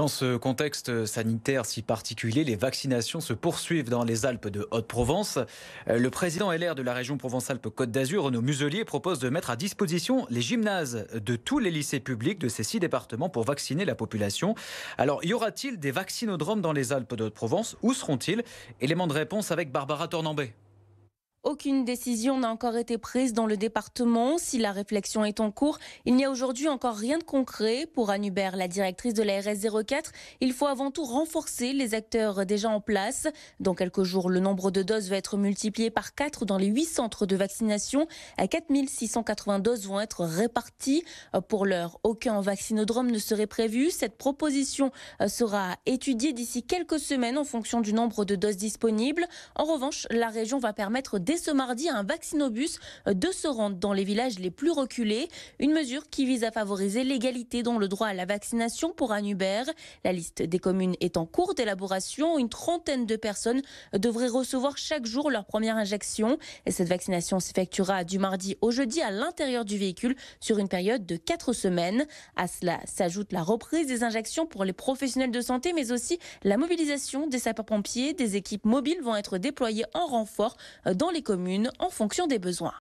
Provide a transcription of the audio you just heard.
Dans ce contexte sanitaire si particulier, les vaccinations se poursuivent dans les Alpes de Haute-Provence. Euh, le président LR de la région Provence-Alpes-Côte d'Azur, Renaud Muselier, propose de mettre à disposition les gymnases de tous les lycées publics de ces six départements pour vacciner la population. Alors, y aura-t-il des vaccinodromes dans les Alpes de Haute-Provence Où seront-ils Élément de réponse avec Barbara Tornambé. Aucune décision n'a encore été prise dans le département. Si la réflexion est en cours, il n'y a aujourd'hui encore rien de concret. Pour Anne Hubert, la directrice de la RS 04, il faut avant tout renforcer les acteurs déjà en place. Dans quelques jours, le nombre de doses va être multiplié par 4 dans les 8 centres de vaccination. À 4680 doses vont être réparties. Pour l'heure, aucun vaccinodrome ne serait prévu. Cette proposition euh, sera étudiée d'ici quelques semaines en fonction du nombre de doses disponibles. En revanche, la région va permettre dès ce mardi un vaccinobus euh, de se rendre dans les villages les plus reculés. Une mesure qui vise à favoriser l'égalité dans le droit à la vaccination pour un Uber. La liste des communes est en cours d'élaboration. Une trentaine de personnes euh, devraient recevoir chaque jour leur première injection. Et cette vaccination s'effectuera du mardi au jeudi à l'intérieur du véhicule sur une période de quatre semaines. À cela s'ajoute la reprise des injections pour les professionnels de santé, mais aussi la mobilisation des sapeurs-pompiers. Des équipes mobiles vont être déployées en renfort euh, dans les communes en fonction des besoins.